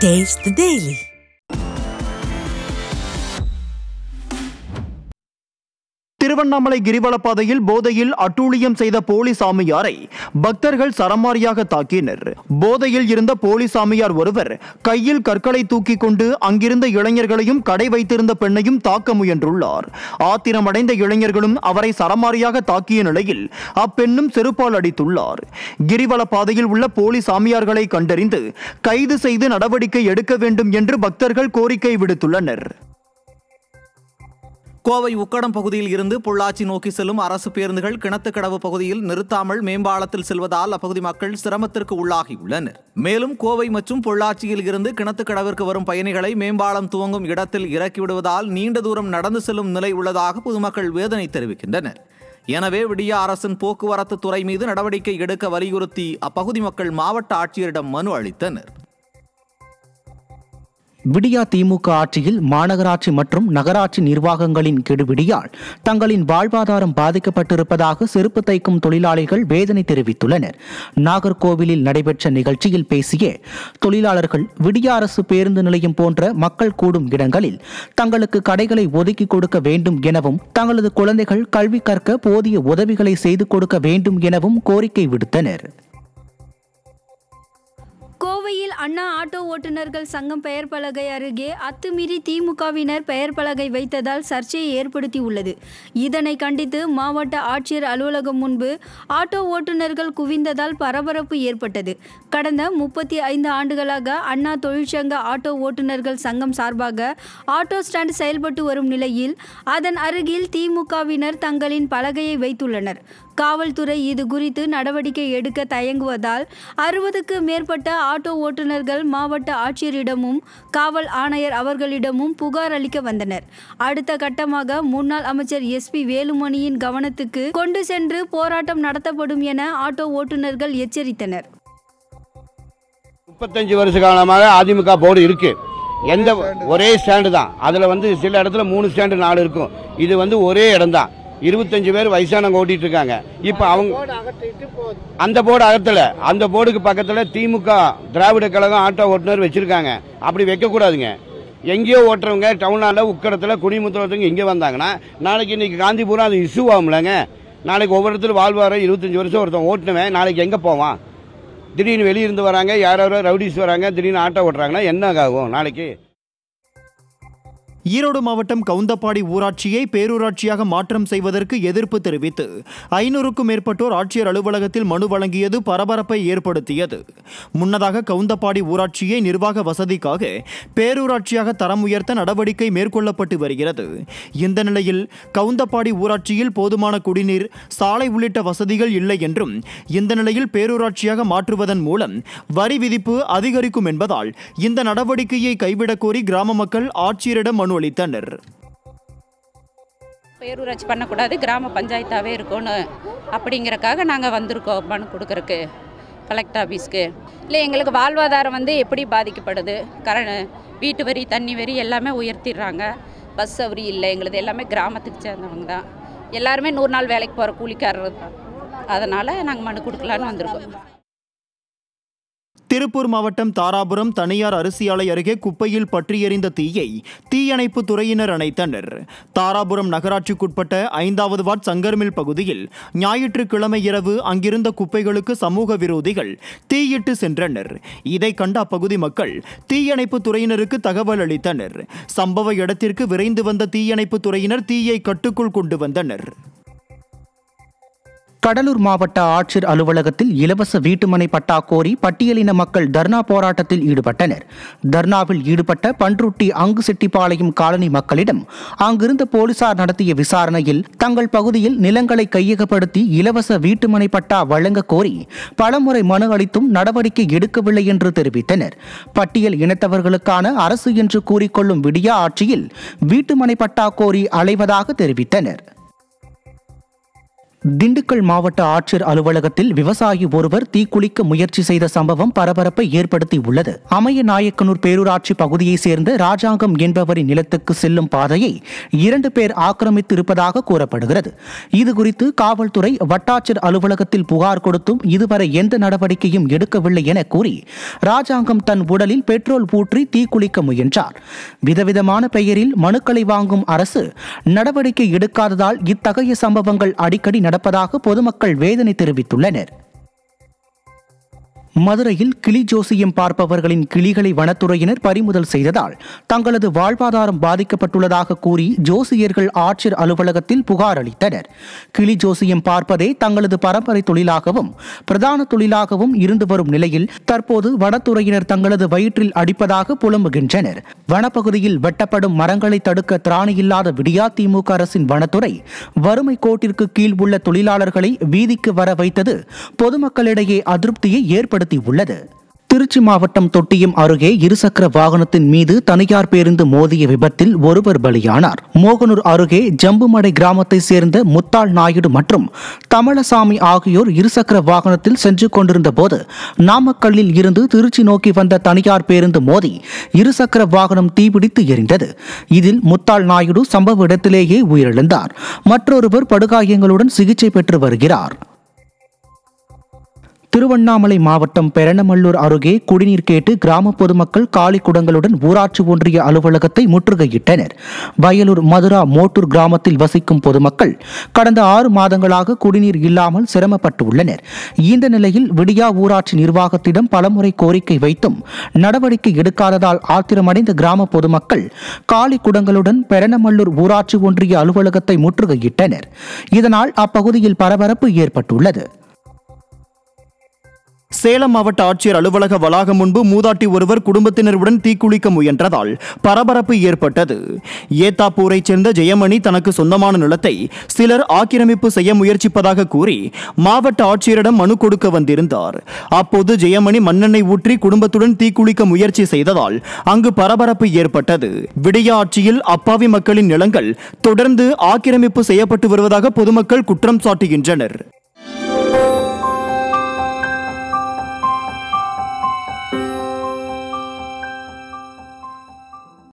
Taste the Daily. Tiruvannamalai கிரிவலப்பாதையில் போதையில் அட்டூழியம் செய்த போலி சாமியாரை பக்தர்கள் சரமாரியாக தாக்கினர் போதையில் இருந்த போலி சாமியார் ஒருவர் கையில் கற்களை தூக்கி கொண்டு அங்கிருந்த இளைஞர்களையும் கடை வைத்திருந்த பெண்ணையும் தாக்க முயன்றுள்ளார் ஆத்திரமடைந்த இளைஞர்களும் அவரை சரமாரியாக தாக்கிய நிலையில் அப்பெண்ணும் செருப்பால் அடித்துள்ளார் கிரிவலப்பாதையில் உள்ள போலி சாமியார்களை கண்டறிந்து கைது செய்து நடவடிக்கை எடுக்க வேண்டும் என்று பக்தர்கள் கோரிக்கை விடுத்துள்ளனர் கோவை உக்கடம் பகுதியில் இருந்து பொள்ளாச்சி நோக்கி செல்லும் அரசு பேருந்துகள் கிணத்துக்கடவு பகுதியில் நிறுத்தாமல் மேம்பாலத்தில் செல்வதால் அப்பகுதி மக்கள் சிரமத்திற்கு உள்ளாகியுள்ளனர் மேலும் கோவை மற்றும் பொள்ளாச்சியில் இருந்து கிணத்துக்கடவிற்கு வரும் பயணிகளை மேம்பாலம் துவங்கும் இடத்தில் இறக்கிவிடுவதால் நீண்ட தூரம் நடந்து செல்லும் நிலை உள்ளதாக பொதுமக்கள் வேதனை தெரிவிக்கின்றனர் எனவே விடிய அரசின் போக்குவரத்து துறை மீது நடவடிக்கை எடுக்க வலியுறுத்தி அப்பகுதி மக்கள் மாவட்ட ஆட்சியரிடம் மனு அளித்தனர் விடியா திமுக ஆட்சியில் மாநகராட்சி மற்றும் நகராட்சி நிர்வாகங்களின் கெடுபிடியால் தங்களின் வாழ்வாதாரம் பாதிக்கப்பட்டிருப்பதாக செருப்பு தைக்கும் தொழிலாளிகள் வேதனை தெரிவித்துள்ளனர் நாகர்கோவிலில் நடைபெற்ற நிகழ்ச்சியில் பேசிய தொழிலாளர்கள் விடியா அரசு பேருந்து நிலையம் போன்ற மக்கள் கூடும் இடங்களில் தங்களுக்கு கடைகளை ஒதுக்கி கொடுக்க வேண்டும் எனவும் தங்களது குழந்தைகள் கல்வி கற்க போதிய உதவிகளை செய்து கொடுக்க வேண்டும் எனவும் கோரிக்கை விடுத்தனர் கோவையில் அண்ணா ஆட்டோ ஓட்டுநர்கள் சங்கம் பெயர் பலகை அருகே அத்துமீறி திமுகவினர் பெயர் பலகை வைத்ததால் சர்ச்சையை ஏற்படுத்தி உள்ளது இதனை கண்டித்து மாவட்ட ஆட்சியர் அலுவலகம் முன்பு ஆட்டோ ஓட்டுநர்கள் குவிந்ததால் பரபரப்பு ஏற்பட்டது கடந்த முப்பத்தி ஐந்து ஆண்டுகளாக அண்ணா தொழிற்சங்க ஆட்டோ ஓட்டுநர்கள் சங்கம் சார்பாக ஆட்டோ ஸ்டாண்ட் செயல்பட்டு வரும் நிலையில் அதன் அருகில் திமுகவினர் தங்களின் பலகையை வைத்துள்ளனர் காவல்துறை இது குறித்து நடவடிக்கை எடுக்க தயங்குவதால் அறுபதுக்கு மேற்பட்ட ஆட்டோ ஓட்டுநர்கள் மாவட்ட ஆட்சியரிடமும் காவல் ஆணையர் அவர்களிடமும் புகார் அளிக்க வந்தனர் அடுத்த கட்டமாக முன்னாள் அமைச்சர் எஸ் பி வேலுமணியின் கவனத்துக்கு கொண்டு சென்று போராட்டம் நடத்தப்படும் என ஆட்டோ ஓட்டுநர்கள் எச்சரித்தனர் முப்பத்தஞ்சு வருஷ காலமாக அதிமுக போர்டு இருக்கு எந்த ஒரே ஸ்டாண்டு தான் அதுல வந்து சில இடத்துல மூணு ஸ்டாண்டு நாலு இருக்கும் இது வந்து ஒரே இடம் தான் இருபத்தஞ்சு பேர் வயசானவங்க ஓட்டிட்டு இருக்காங்க இப்போ அவங்க அந்த போர்டு அகத்தல அந்த போர்டுக்கு பக்கத்தில் திமுக திராவிட கழகம் ஆட்டோ ஓட்டுநர் வச்சிருக்காங்க அப்படி வைக்கக்கூடாதுங்க எங்கேயோ ஓட்டுறவங்க டவுனால் உக்கடத்தில் குடிமுத்துறவங்க எங்கே வந்தாங்கன்னா நாளைக்கு இன்னைக்கு காந்திபுரம் அது இஷ்யூ ஆகும்லங்க நாளைக்கு ஒவ்வொரு இடத்துல வாழ்வாரம் இருபத்தஞ்சி வருஷம் ஒருத்தன் ஓட்டுனவன் நாளைக்கு எங்கே போவான் திடீர்னு வெளியிருந்து வராங்க யாரோ ரவுடிஸ் வராங்க திடீர்னு ஆட்டோ ஓட்டுறாங்கன்னா என்ன ஆகும் நாளைக்கு ஈரோடு மாவட்டம் கவுந்தப்பாடி ஊராட்சியை பேரூராட்சியாக மாற்றம் செய்வதற்கு எதிர்ப்பு தெரிவித்து ஐநூறுக்கும் மேற்பட்டோர் ஆட்சியர் அலுவலகத்தில் மனு வழங்கியது பரபரப்பை ஏற்படுத்தியது முன்னதாக கவுந்தப்பாடி ஊராட்சியை நிர்வாக வசதிக்காக பேரூராட்சியாக தரம் உயர்த்த நடவடிக்கை மேற்கொள்ளப்பட்டு வருகிறது இந்த நிலையில் கவுந்தப்பாடி ஊராட்சியில் போதுமான குடிநீர் சாலை உள்ளிட்ட வசதிகள் இல்லை என்றும் இந்த நிலையில் பேரூராட்சியாக மாற்றுவதன் மூலம் வரி விதிப்பு அதிகரிக்கும் என்பதால் இந்த நடவடிக்கையை கைவிடக் கோரி கிராம மக்கள் ஆட்சியரிடம் மனு ஆதரவளித்தனர் பேரூராட்சி பண்ணக்கூடாது கிராம பஞ்சாயத்தாகவே இருக்கணும் அப்படிங்கிறக்காக நாங்கள் வந்திருக்கோம் மனு கொடுக்குறக்கு கலெக்டர் ஆஃபீஸ்க்கு இல்லை எங்களுக்கு வாழ்வாதாரம் வந்து எப்படி பாதிக்கப்படுது கர வீட்டு வரி தண்ணி வரி எல்லாமே உயர்த்திடுறாங்க பஸ் சௌரி இல்லை எங்களது எல்லாமே கிராமத்துக்கு சேர்ந்தவங்க தான் எல்லாருமே நூறு நாள் வேலைக்கு போகிற கூலிக்காரர் தான் அதனால் நாங்கள் மனு கொடுக்கலான்னு வந்திருக்கோம் திருப்பூர் மாவட்டம் தாராபுரம் தனியார் அரிசி ஆலை அருகே குப்பையில் பற்றியெறிந்த தீயை தீயணைப்பு துறையினர் அணைத்தனர் தாராபுரம் நகராட்சிக்குட்பட்ட ஐந்தாவது வார்ட் சங்கர்மில் பகுதியில் ஞாயிற்றுக்கிழமை இரவு அங்கிருந்த குப்பைகளுக்கு சமூக விரோதிகள் தீயிட்டு சென்றனர் இதை கண்ட அப்பகுதி மக்கள் தீயணைப்பு துறையினருக்கு தகவல் அளித்தனர் சம்பவ இடத்திற்கு விரைந்து வந்த தீயணைப்பு துறையினர் தீயை கட்டுக்குள் கொண்டு வந்தனர் கடலூர் மாவட்ட ஆட்சியர் அலுவலகத்தில் இலவச வீட்டுமனை பட்டா கோரி பட்டியலின மக்கள் தர்ணா போராட்டத்தில் ஈடுபட்டனர் தர்ணாவில் ஈடுபட்ட பன்ருட்டி செட்டிப்பாளையம் காலனி மக்களிடம் அங்கிருந்த போலீசார் நடத்திய விசாரணையில் தங்கள் பகுதியில் நிலங்களை கையகப்படுத்தி இலவச வீட்டுமனை பட்டா வழங்க கோரி பலமுறை மனு அளித்தும் நடவடிக்கை எடுக்கவில்லை என்று தெரிவித்தனர் பட்டியல் இனத்தவர்களுக்கான அரசு என்று கூறிக்கொள்ளும் விடியா ஆட்சியில் வீட்டுமனை பட்டா கோரி அலைவதாக தெரிவித்தனர் திண்டுக்கல் மாவட்ட ஆட்சியர் அலுவலகத்தில் விவசாயி ஒருவர் தீக்குளிக்க முயற்சி செய்த சம்பவம் பரபரப்பை ஏற்படுத்தியுள்ளது அமைய நாயக்கனூர் பேரூராட்சி பகுதியைச் சேர்ந்த ராஜாங்கம் என்பவரின் நிலத்துக்கு செல்லும் பாதையை இரண்டு பேர் ஆக்கிரமித்து இருப்பதாக கூறப்படுகிறது இதுகுறித்து காவல்துறை வட்டாட்சியர் அலுவலகத்தில் புகார் கொடுத்தும் இதுவரை எந்த நடவடிக்கையும் எடுக்கவில்லை என கூறி ராஜாங்கம் தன் உடலில் பெட்ரோல் பூற்றி தீக்குளிக்க முயன்றார் விதவிதமான பெயரில் மனுக்களை வாங்கும் அரசு நடவடிக்கை எடுக்காததால் இத்தகைய சம்பவங்கள் அடிக்கடி நட நடப்பதாக பொதுமக்கள் வேதனை தெரிவித்துள்ளனர் மதுரையில் கிளி ஜோசியம் பார்ப்பவர்களின் கிளிகளை வனத்துறையினர் பறிமுதல் செய்ததால் தங்களது வாழ்வாதாரம் பாதிக்கப்பட்டுள்ளதாக கூறி ஜோசியர்கள் ஆட்சியர் அலுவலகத்தில் புகார் அளித்தனர் கிளி ஜோசியம் பார்ப்பதே தங்களது பரம்பரை தொழிலாகவும் பிரதான தொழிலாகவும் இருந்து வரும் நிலையில் தற்போது வனத்துறையினர் தங்களது வயிற்றில் அடிப்பதாக புலம்புகின்றனர் வனப்பகுதியில் வெட்டப்படும் மரங்களை தடுக்க திராணியில்லாத விடியா திமுக அரசின் வனத்துறை வறுமை கோட்டிற்கு கீழ் உள்ள தொழிலாளர்களை வீதிக்கு வர வைத்தது பொதுமக்களிடையே அதிருப்தியை ஏற்படுத்தி ஏற்படுத்தி உள்ளது திருச்சி மாவட்டம் தொட்டியம் அருகே இருசக்கர வாகனத்தின் மீது தனியார் பேருந்து மோதிய விபத்தில் ஒருவர் பலியானார் மோகனூர் அருகே ஜம்புமடை கிராமத்தை சேர்ந்த முத்தாள் நாயுடு மற்றும் தமிழசாமி ஆகியோர் இருசக்கர வாகனத்தில் சென்று கொண்டிருந்த போது நாமக்கல்லில் இருந்து திருச்சி நோக்கி வந்த தனியார் பேருந்து மோதி இருசக்கர வாகனம் தீபிடித்து எரிந்தது இதில் முத்தாள் நாயுடு சம்பவ இடத்திலேயே உயிரிழந்தார் மற்றொருவர் படுகாயங்களுடன் சிகிச்சை பெற்று வருகிறார் திருவண்ணாமலை மாவட்டம் பெரணமல்லூர் அருகே குடிநீர் கேட்டு கிராம பொதுமக்கள் காலி குடங்களுடன் ஊராட்சி ஒன்றிய அலுவலகத்தை முற்றுகையிட்டனர் வயலூர் மதுரா மோட்டூர் கிராமத்தில் வசிக்கும் பொதுமக்கள் கடந்த ஆறு மாதங்களாக குடிநீர் இல்லாமல் சிரமப்பட்டு உள்ளனர் இந்த நிலையில் விடியா ஊராட்சி நிர்வாகத்திடம் பலமுறை கோரிக்கை வைத்தும் நடவடிக்கை எடுக்காததால் ஆத்திரமடைந்த கிராம பொதுமக்கள் காலி குடங்களுடன் பெரணமல்லூர் ஊராட்சி ஒன்றிய அலுவலகத்தை முற்றுகையிட்டனர் இதனால் அப்பகுதியில் பரபரப்பு ஏற்பட்டுள்ளது சேலம் மாவட்ட ஆட்சியர் அலுவலக வளாகம் முன்பு மூதாட்டி ஒருவர் குடும்பத்தினருடன் தீக்குளிக்க முயன்றதால் பரபரப்பு ஏற்பட்டது ஏத்தாப்பூரைச் சேர்ந்த ஜெயமணி தனக்கு சொந்தமான நிலத்தை சிலர் ஆக்கிரமிப்பு செய்ய முயற்சிப்பதாக கூறி மாவட்ட ஆட்சியரிடம் மனு கொடுக்க வந்திருந்தார் அப்போது ஜெயமணி மண்ணெண்ணை ஊற்றி குடும்பத்துடன் தீக்குளிக்க முயற்சி செய்ததால் அங்கு பரபரப்பு ஏற்பட்டது விடிய ஆட்சியில் அப்பாவி மக்களின் நிலங்கள் தொடர்ந்து ஆக்கிரமிப்பு செய்யப்பட்டு வருவதாக பொதுமக்கள் குற்றம் சாட்டுகின்றனர்